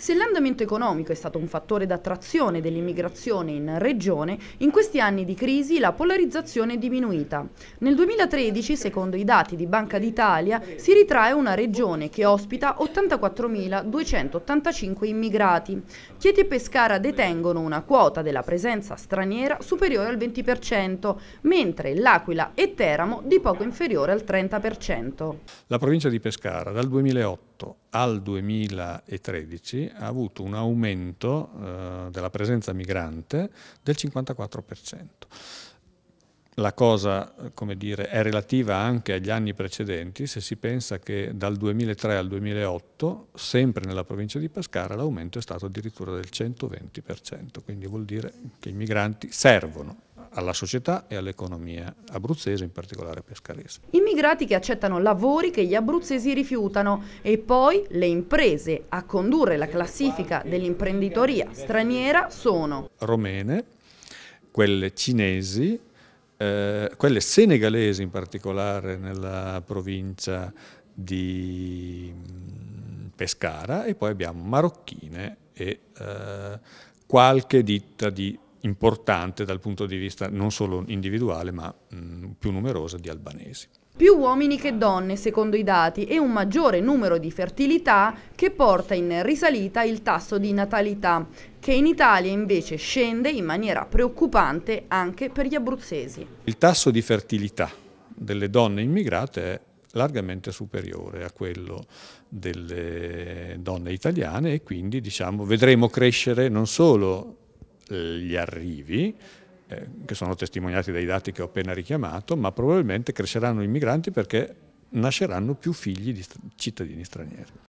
Se l'andamento economico è stato un fattore d'attrazione dell'immigrazione in regione, in questi anni di crisi la polarizzazione è diminuita. Nel 2013, secondo i dati di Banca d'Italia, si ritrae una regione che ospita 84.285 immigrati. Chieti e Pescara detengono una quota della presenza straniera superiore al 20%, mentre L'Aquila e Teramo di poco inferiore al 30%. La provincia di Pescara dal 2008 2008 al 2013 ha avuto un aumento eh, della presenza migrante del 54%. La cosa dire, è relativa anche agli anni precedenti, se si pensa che dal 2003 al 2008, sempre nella provincia di Pescara, l'aumento è stato addirittura del 120%, quindi vuol dire che i migranti servono alla società e all'economia abruzzese, in particolare pescarese. Immigrati che accettano lavori che gli abruzzesi rifiutano e poi le imprese a condurre la classifica dell'imprenditoria straniera sono romene, quelle cinesi, eh, quelle senegalesi in particolare nella provincia di mm, Pescara e poi abbiamo marocchine e eh, qualche ditta di importante dal punto di vista non solo individuale ma mh, mm, più numerosa di albanesi. Più uomini che donne, secondo i dati, e un maggiore numero di fertilità che porta in risalita il tasso di natalità, che in Italia invece scende in maniera preoccupante anche per gli abruzzesi. Il tasso di fertilità delle donne immigrate è largamente superiore a quello delle donne italiane e quindi diciamo, vedremo crescere non solo eh, gli arrivi, eh, che sono testimoniati dai dati che ho appena richiamato, ma probabilmente cresceranno i migranti perché nasceranno più figli di cittadini stranieri.